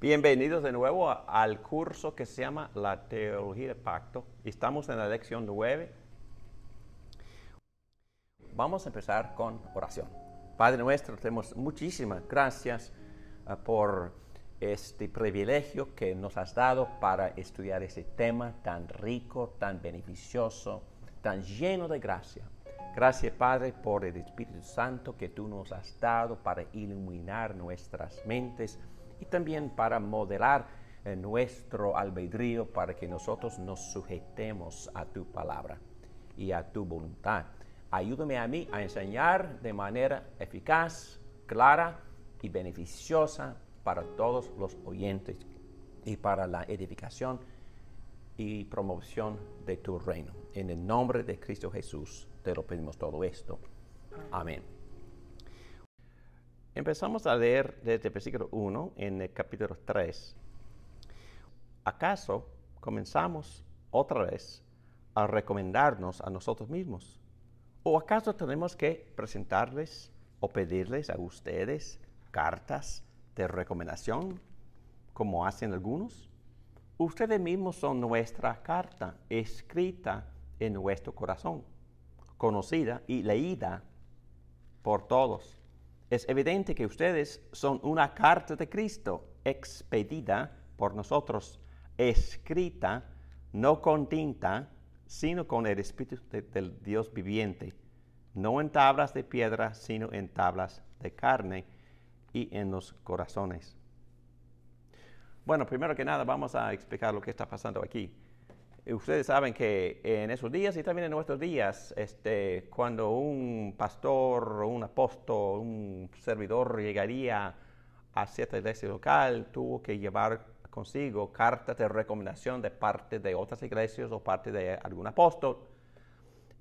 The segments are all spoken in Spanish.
Bienvenidos de nuevo al curso que se llama La Teología del Pacto. Estamos en la lección 9. Vamos a empezar con oración. Padre nuestro, tenemos muchísimas gracias ah, por este privilegio que nos has dado para estudiar este tema tan rico, tan beneficioso, tan lleno de gracia. Gracias Padre por el Espíritu Santo que tú nos has dado para iluminar nuestras mentes y también para modelar eh, nuestro albedrío para que nosotros nos sujetemos a tu palabra y a tu voluntad ayúdame a mí a enseñar de manera eficaz, clara y beneficiosa para todos los oyentes y para la edificación y promoción de tu reino. En el nombre de Cristo Jesús te lo pedimos todo esto. Amén. Empezamos a leer desde el versículo 1 en el capítulo 3. ¿Acaso comenzamos otra vez a recomendarnos a nosotros mismos? ¿O acaso tenemos que presentarles o pedirles a ustedes cartas de recomendación, como hacen algunos? Ustedes mismos son nuestra carta escrita en nuestro corazón, conocida y leída por todos. Es evidente que ustedes son una carta de Cristo expedida por nosotros, escrita no con tinta, sino con el Espíritu del Dios viviente, no en tablas de piedra, sino en tablas de carne y en los corazones. Bueno, primero que nada vamos a explicar lo que está pasando aquí. Eh, ustedes saben que en esos días y también en nuestros días, este, cuando un pastor, un apóstol, un servidor llegaría a cierta iglesia local, tuvo que llevar consigo cartas de recomendación de parte de otras iglesias o parte de algún apóstol.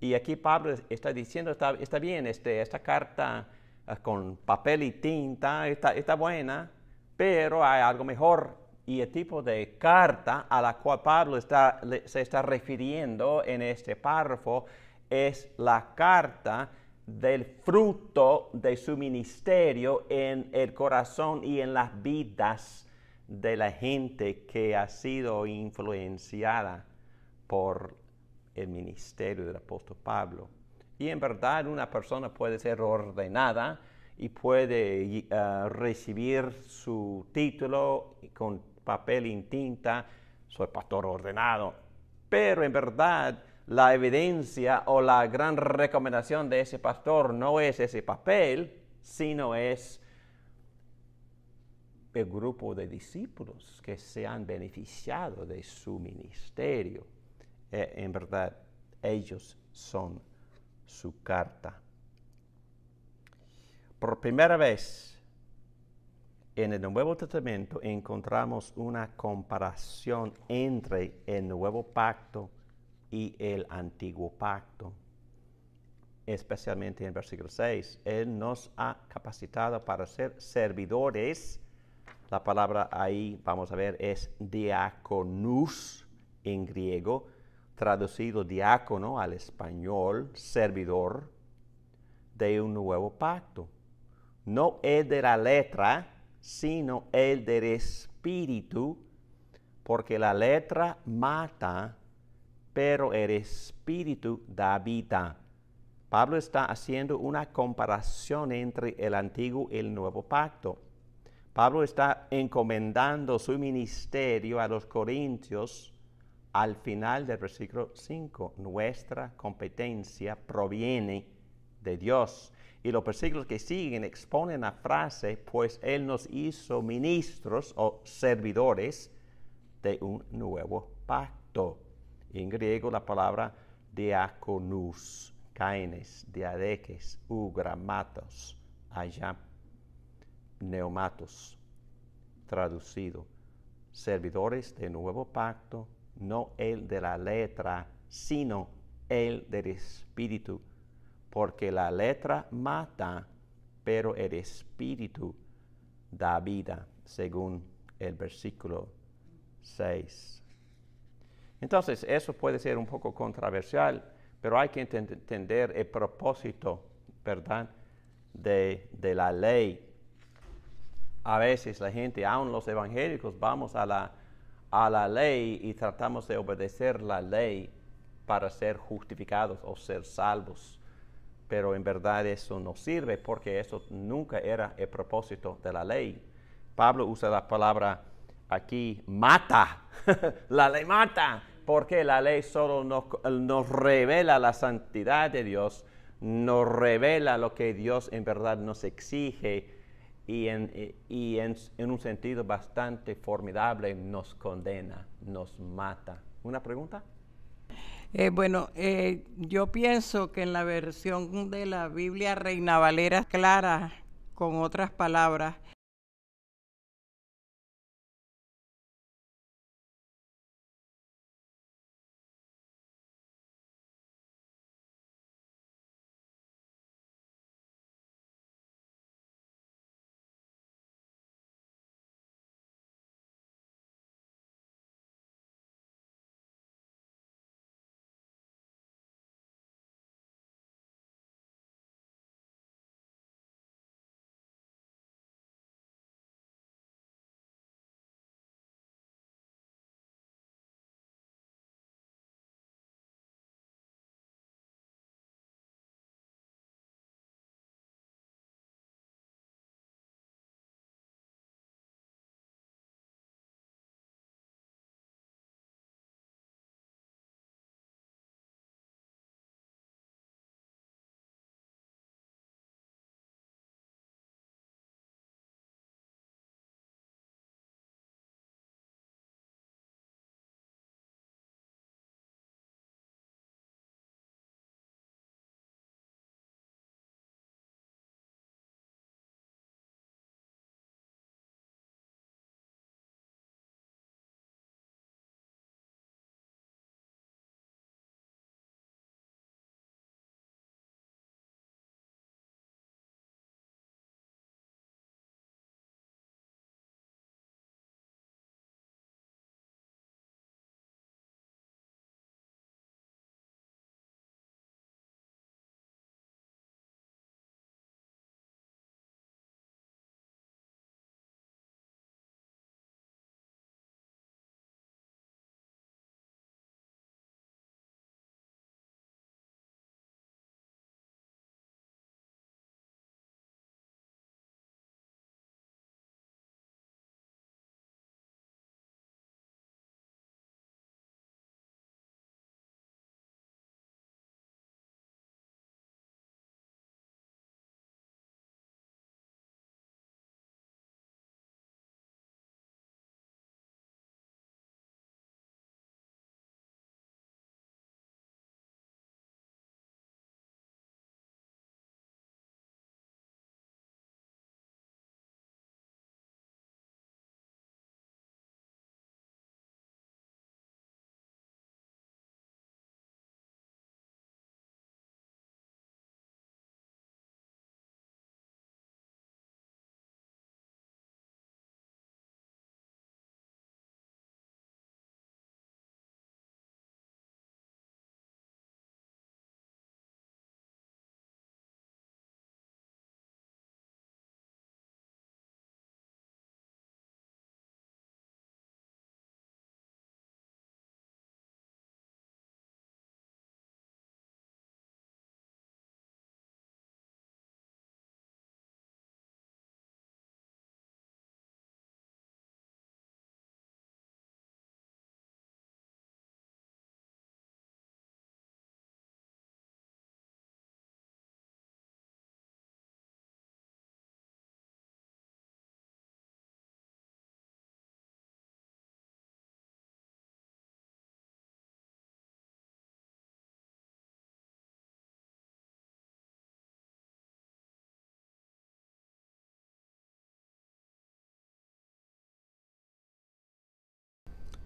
Y aquí Pablo está diciendo, está, está bien, este, esta carta ah, con papel y tinta está, está buena, pero hay algo mejor. Y el tipo de carta a la cual Pablo está, se está refiriendo en este párrafo es la carta del fruto de su ministerio en el corazón y en las vidas de la gente que ha sido influenciada por el ministerio del apóstol Pablo. Y en verdad una persona puede ser ordenada y puede ah, recibir su título con papel y tinta, soy pastor ordenado. Pero en verdad la evidencia o la gran recomendación de ese pastor no es ese papel, sino es el grupo de discípulos que se han beneficiado de su ministerio. Eh, en verdad, ellos son su carta. Por primera vez en el Nuevo Testamento encontramos una comparación entre el Nuevo Pacto y el Antiguo Pacto especialmente en versículo 6. Él nos ha capacitado para ser servidores la palabra ahí, vamos a ver, es diáconus en griego, traducido diácono al español, servidor de un nuevo pacto. No es de la letra, sino el del espíritu, porque la letra mata, pero el espíritu da vida. Pablo está haciendo una comparación entre el antiguo y el nuevo pacto. Pablo está encomendando su ministerio a los corintios al final del versículo 5. Nuestra competencia proviene de Dios. Y los versículos que siguen exponen la frase, pues Él nos hizo ministros o servidores de un nuevo pacto. En griego la palabra diaconus, caenes, diadeques, ugramatos, allá neomatos traducido, servidores del nuevo pacto, no el de la letra, sino el del espíritu, porque la letra mata, pero el espíritu da vida, según el versículo 6. Entonces, eso puede ser un poco controversial, pero hay que entender el propósito, ¿verdad?, de, de la ley a veces la gente, aún los evangélicos, vamos a la, a la ley y tratamos de obedecer la ley para ser justificados o ser salvos. Pero en verdad eso no sirve porque eso nunca era el propósito de la ley. Pablo usa la palabra aquí, mata. la ley mata porque la ley solo nos, nos, revela la santidad de Dios, nos revela lo que Dios en verdad nos exige y, eh, en, un sentido bastante formidable nos condena, nos mata. ¿Una pregunta? Eh, bueno, eh, yo pienso que en la versión de la Biblia Reina Valera Clara, con otras palabras,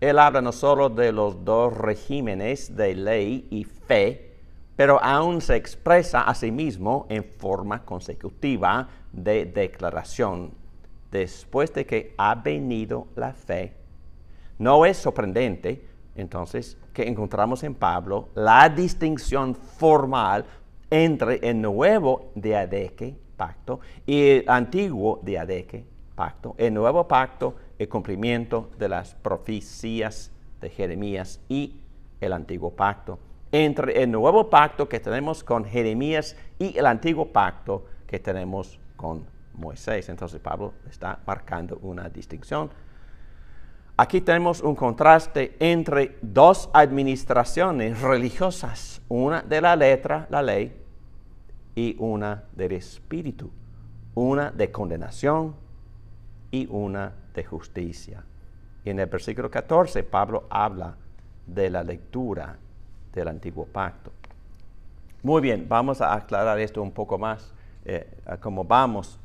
Él habla no solo de los dos regímenes de ley y fe, pero aún se expresa a sí mismo en forma consecutiva de declaración. Después de que ha venido la fe, no es sorprendente entonces que encontramos en Pablo la distinción formal entre el nuevo diadeque, pacto, y el antiguo diadeque, pacto. El nuevo pacto el cumplimiento de las profecías de Jeremías y el antiguo pacto. Entre el nuevo pacto que tenemos con Jeremías y el antiguo pacto que tenemos con Moisés. Entonces Pablo está marcando una distinción. Aquí tenemos un contraste entre dos administraciones religiosas, una de la letra, la ley, y una del espíritu, una de condenación y una de justicia. Y en el versículo 14 Pablo habla de la lectura del antiguo pacto. Muy bien, vamos a aclarar esto un poco más, eh, cómo como vamos.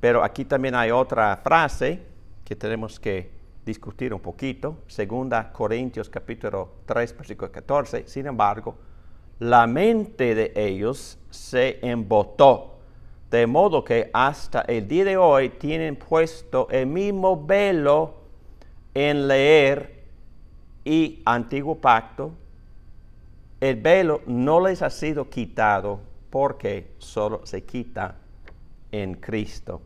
Pero aquí también hay otra frase que tenemos que discutir un poquito. Segunda Corintios capítulo 3, versículo 14. Sin embargo, la mente de ellos se embotó de modo que hasta el día de hoy tienen puesto el mismo velo en leer y antiguo pacto. El velo no les ha sido quitado porque solo se quita en Cristo.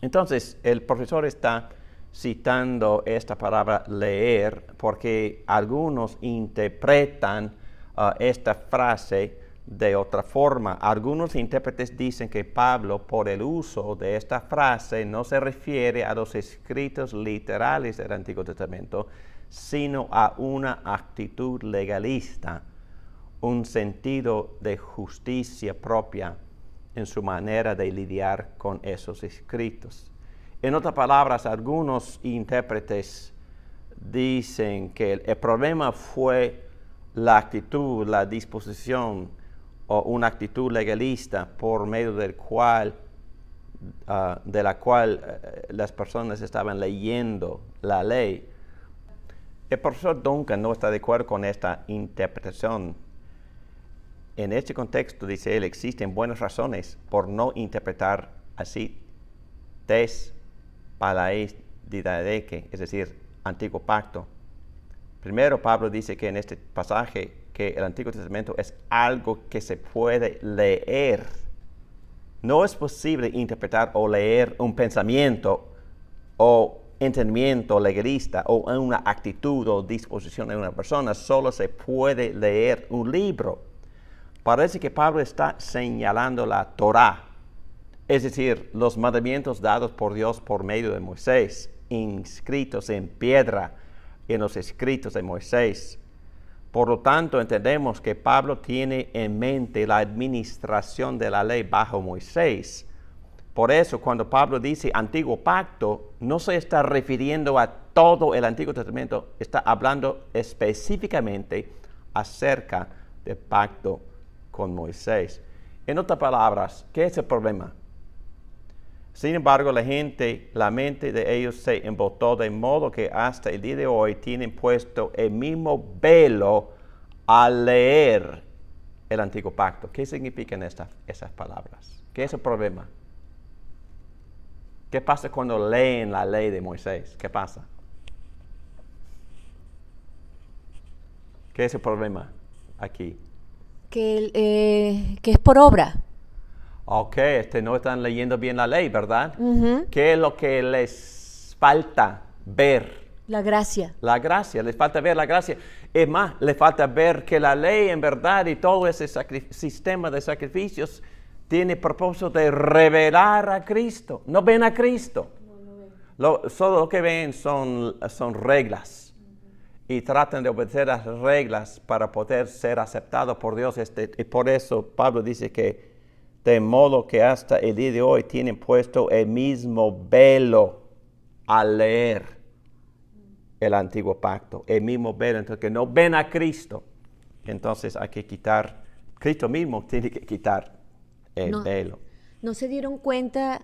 Entonces, el profesor está citando esta palabra leer porque algunos interpretan uh, esta frase de otra forma. Algunos intérpretes dicen que Pablo, por el uso de esta frase, no se refiere a los escritos literales del Antiguo Testamento, sino a una actitud legalista, un sentido de justicia propia en su manera de lidiar con esos escritos. En otras palabras, algunos intérpretes dicen que el, problema fue la actitud, la disposición o una actitud legalista por medio del cual, ah, de la cual eh, las personas estaban leyendo la ley. El profesor Duncan no está de acuerdo con esta interpretación. En este contexto, dice él, existen buenas razones por no interpretar así tes palais didadeque, es decir, antiguo pacto. Primero, Pablo dice que en este pasaje que el Antiguo Testamento es algo que se puede leer. No es posible interpretar o leer un pensamiento o entendimiento legalista o una actitud o disposición de una persona, solo se puede leer un libro. Parece que Pablo está señalando la Torah, es decir, los mandamientos dados por Dios por medio de Moisés, inscritos en piedra en los escritos de Moisés. Por lo tanto, entendemos que Pablo tiene en mente la administración de la ley bajo Moisés. Por eso, cuando Pablo dice antiguo pacto, no se está refiriendo a todo el Antiguo Testamento, está hablando específicamente acerca del pacto con Moisés. En otras palabras, ¿qué es el problema? Sin embargo, la gente, la mente de ellos se embotó de modo que hasta el día de hoy tienen puesto el mismo velo al leer el antiguo pacto. ¿Qué significan estas, esas palabras? ¿Qué es el problema? ¿Qué pasa cuando leen la ley de Moisés? ¿Qué pasa? ¿Qué es el problema aquí? Que, eh, que es por obra ok, este, no están leyendo bien la ley, ¿verdad? ¿Qué es lo que les falta ver? La gracia. La gracia, les falta ver la gracia. Es más, les falta ver que la ley en verdad y todo ese sistema de sacrificios tiene propósito de revelar a Cristo. No ven a Cristo. Lo, solo lo que ven son, son reglas. Y tratan de obedecer las reglas para poder ser aceptados por Dios. Este, y por eso Pablo dice que de modo que hasta el día de hoy tienen puesto el mismo velo al leer el antiguo pacto, el mismo velo, entonces que no ven a Cristo. Entonces hay que quitar, Cristo mismo tiene que quitar el velo. ¿No se dieron cuenta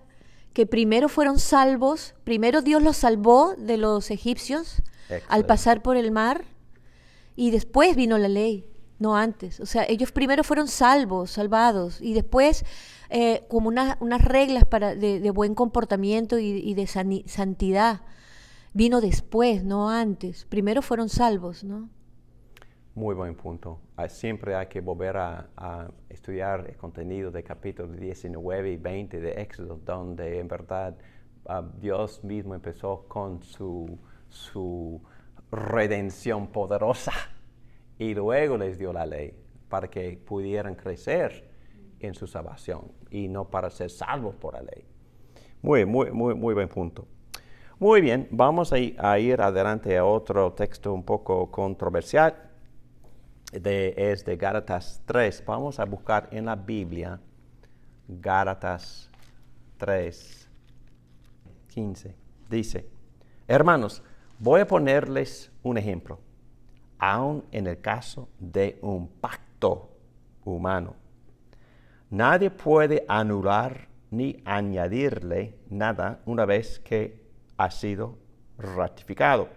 que primero fueron salvos, primero Dios los salvó de los egipcios al pasar por el mar y después vino la ley? no antes. O sea, ellos primero fueron salvos, salvados, y después eh, como unas reglas para, de, buen comportamiento y, de santidad. Vino después, no antes. Primero fueron salvos, ¿no? Muy buen punto. Ah, siempre hay que volver a, estudiar el contenido de capítulo 19 y 20 de Éxodo, donde en verdad ah, Dios mismo empezó con su, su redención poderosa y luego les dio la ley para que pudieran crecer en su salvación y no para ser salvos por la ley. Muy, muy, muy, muy buen punto. Muy bien, vamos a, ir adelante a otro texto un poco controversial. es de Gálatas 3. Vamos a buscar en la Biblia Gálatas 3, 15. Dice, hermanos, voy a ponerles un ejemplo aun en el caso de un pacto humano. Nadie puede anular ni añadirle nada una vez que ha sido ratificado.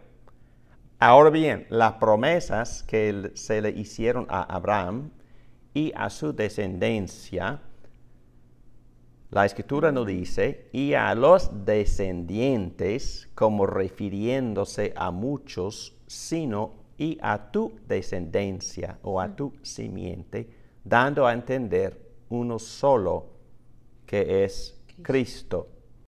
Ahora bien, las promesas que se le hicieron a Abraham y a su descendencia, la escritura no dice, y a los descendientes, como refiriéndose a muchos, sino y a tu descendencia o a tu simiente, dando a entender uno solo que es Cristo